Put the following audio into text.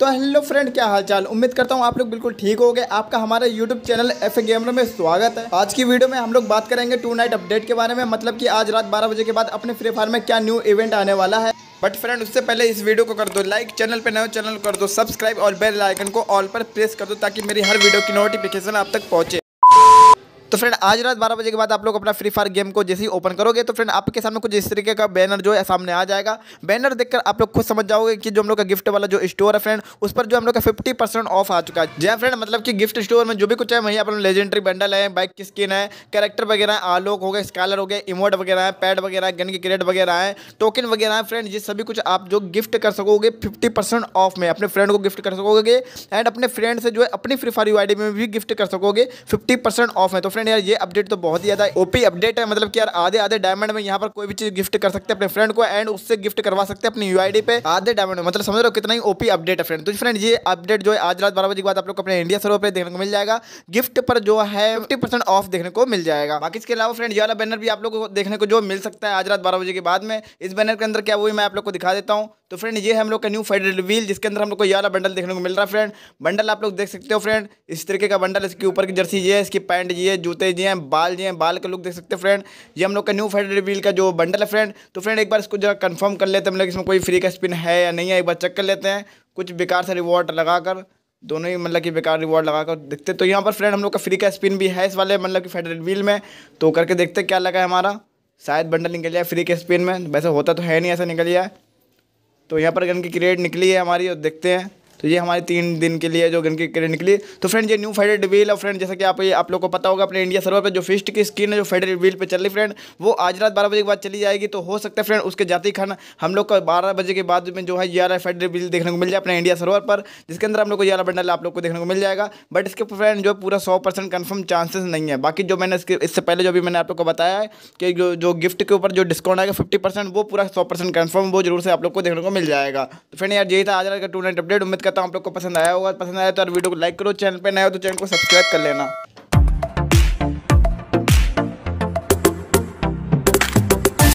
तो hello friend क्या हाल चाल उम्मीद करता हूँ आप लोग बिल्कुल ठीक हो गए आपका हमारे यूट्यूब चैनल एफ गेमर में स्वागत है आज की वीडियो में हम लोग बात करेंगे टू नाइट अपडेट के बारे में मतलब की आज रात बारह बजे के बाद अपने फ्री फायर में क्या न्यू इवेंट आने वाला है बट फ्रेंड उससे पहले इस वीडियो को कर दो लाइक चैनल पर नए चैनल कर दो सब्सक्राइब और बेल आइकन को ऑल पर प्रेस कर दो ताकि मेरी हर वीडियो की नोटिफिकेशन आप तक पहुँचे तो फ्रेंड आज रात बारह बजे के बाद आप लोग अपना फ्री फायर गेम को जैसे ही ओपन करोगे तो फ्रेंड आपके सामने कुछ इस तरीके का बैनर जो है सामने आ जाएगा बैनर देखकर आप लोग खुद समझ जाओगे कि जो हम लोग का गिफ्ट वाला जो स्टोर है फ्रेंड उस पर जो हम लोग का फिफ्टी परसेंट ऑफ आ चुका है जय फ्रेंड मतलब कि गिफ्ट स्टोर में जो भी कुछ है वहीं आप लोग लेजेंडरी बंडल है बाइक की स्किन है कैरेक्टर वगैरह है आलोक हो गए स्कालर हो गए इमोट वगैरह है पैड वगैरह गन की क्रेट वगैरह है टोकन वगैरह है फ्रेंड ये सभी कुछ आप जो गिफ्ट कर सकोगे फिफ्टी ऑफ में अपने फ्रेंड को गिफ्ट कर सकोगे एंड अपने फ्रेंड से जो है अपनी फ्री फायर यू में भी गिफ्ट कर सकोगे फिफ्टी ऑफ में तो फ्रेंड यार ये अपडेट तो बहुत ही ज्यादा ओपी अपडेट है मतलब कि यार आधे आधे डायमंड में यहाँ पर कोई भी चीज गिफ्ट कर सकते हैं अपने फ्रेंड को एंड उससे गिफ्ट करवा सकते हैं अपनी यूआईडी पे आधे डायमंड में मतलब समझ रहे हो कितना ही ओपी अपडेट है फ्रेंड तो फ्रेंड ये अपडेट जो है आज रात बारह बजे के बाद आप लोग अपने इंडिया सर्वर पर देखने को मिल जाएगा गिफ्ट पर जो है फिफ्टी ऑफ देखने को मिल जाएगा बाकी इसके अलावा फ्रेंड ये वाला बैनर भी आप लोग को देखने को जो मिल सकता है आज रात बारह बजे के बाद में इस बैनर के अंदर क्या वही मैं आप लोग को दिखा देता हूँ तो फ्रेंड ये है हम लोग का न्यू फेडरल रिवील जिसके अंदर हम लोग को ये बंडल देखने को मिल रहा है फ्रेंड बंडल आप लोग देख सकते हो फ्रेंड इस तरीके का बंडल इसके ऊपर की जर्सी ये है इसकी पैंट ये है जूते ये हैं बाल ये हैं बाल का लुक देख सकते हो फ्रेंड ये हम लोग का न्यू फेडरल रिवील का जो बंडल है फ्रेंड तो फ्रेंड एक बार इसको जरा कन्फर्म कर लेते हैं हम लोग इसमें कोई फ्री का स्पिन है या नहीं है एक बार चेक कर लेते हैं कुछ बेकार सा रिवॉर्ड लगाकर दोनों ही मतलब कि बेकार रिवॉर्ड लगा कर देखते तो यहाँ पर फ्रेंड हम लोग का फ्री का स्पिन भी है इस वाले मतलब कि फेडरल व्हील में तो करके देखते क्या लगा है हमारा शायद बंडल निकल जाए फ्री के स्पिन में वैसे होता तो है नहीं ऐसा निकल जाए तो यहाँ पर गन की क्रिएट निकली है हमारी और देखते हैं तो ये हमारे तीन दिन के लिए जो गन की क्रेड निकली तो फ्रेंड ये न्यू फेडर रिवील और फ्रेंड जैसा कि आप ये आप लोग को पता होगा अपने इंडिया सर्वर पर जो फिस्ट की स्क्रीन है जो फेडर रिवील पर चल रही फ्रेंड वो आज रात बारह बजे के बाद चली जाएगी तो हो सकता है फ्रेंड उसके जाती खान हम लोग को बारह बजे के बाद में जो है ये आर फेडर देखने को मिल जाए अपने इंडिया सर्वर पर जिसके अंदर हम लोग को ये बंडल आप लोग को देखने को मिल जाएगा बट इसके फ्रेंड जो पूरा सौ परसेंट कन्फर्म चांसेस नहीं है बाकी जो मैंने इसके इससे पहले जो भी मैंने आप लोग को बताया है कि जो जो गिफ्ट के ऊपर जो डिस्काउंट आएगा फिफ्टी परसेंट वो पूरा सौ परसेंट कन्फर्म वो जरूर से आप लोग को देखने को मिल जाएगा तो फ्रेंड यार यही था आज रात का टू नाइट अपडेट उम्मीद करता हूँ आप लोग को पसंद आया होगा पसंद आया तो वीडियो को लाइक करो चैनल पर नया हो तो चैनल को सब्सक्राइब कर लेना